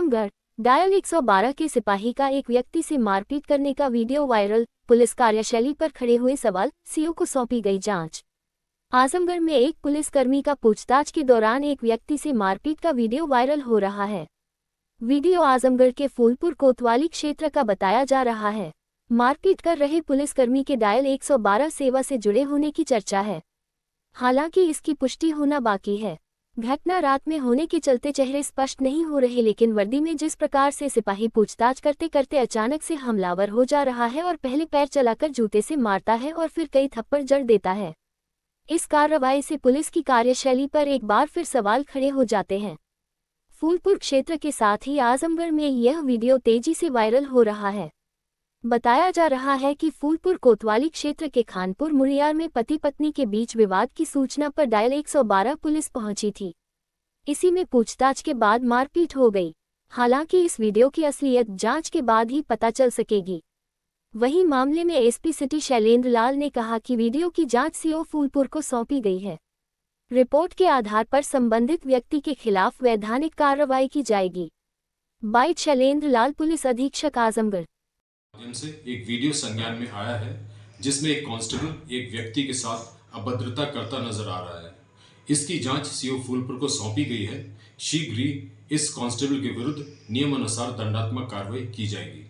Azamgarh dial 112 के सिपाही का एक व्यक्ति से मारपीट करने का वीडियो वायरल पुलिस कार्यशैली पर खड़े हुए सवाल सीओ को सौंपी गई जांच आजमगढ़ में एक पुलिसकर्मी का पूछताछ के दौरान एक व्यक्ति से मारपीट का वीडियो वायरल हो रहा है वीडियो आजमगढ़ के फूलपुर कोतवाली क्षेत्र का बताया जा रहा है मारपीट कर रहे पुलिसकर्मी के डायल 112 सेवा से जुड़े होने की चर्चा है हालांकि इसकी पुष्टि होना बाकी है घटना रात में होने के चलते चेहरे स्पष्ट नहीं हो रहे लेकिन वर्दी में जिस प्रकार से सिपाही पूछताछ करते करते अचानक से हमलावर हो जा रहा है और पहले पैर चलाकर जूते से मारता है और फिर कई थप्पड़ जड़ देता है इस कार्रवाई से पुलिस की कार्यशैली पर एक बार फिर सवाल खड़े हो जाते हैं फूलपुर क्षेत्र के साथ ही आजमगढ़ में यह वीडियो तेजी से वायरल हो रहा है बताया जा रहा है कि फूलपुर कोतवाली क्षेत्र के खानपुर मुरियार में पति पत्नी के बीच विवाद की सूचना पर डायल 112 पुलिस पहुंची थी इसी में पूछताछ के बाद मारपीट हो गई हालांकि इस वीडियो की असलियत जांच के बाद ही पता चल सकेगी वहीं मामले में एसपी सिटी शैलेंद्र लाल ने कहा कि वीडियो की जांच सीओ फूलपुर को सौंपी गई है रिपोर्ट के आधार पर संबंधित व्यक्ति के खिलाफ वैधानिक कार्रवाई की जाएगी बाइट शैलेंद्र लाल पुलिस अधीक्षक आजमगढ़ माध्यम से एक वीडियो संज्ञान में आया है जिसमें एक कांस्टेबल एक व्यक्ति के साथ अभद्रता करता नजर आ रहा है इसकी जांच सीओ फूलपुर को सौंपी गई है शीघ्र ही इस कांस्टेबल के विरुद्ध नियमानुसार दंडात्मक कार्रवाई की जाएगी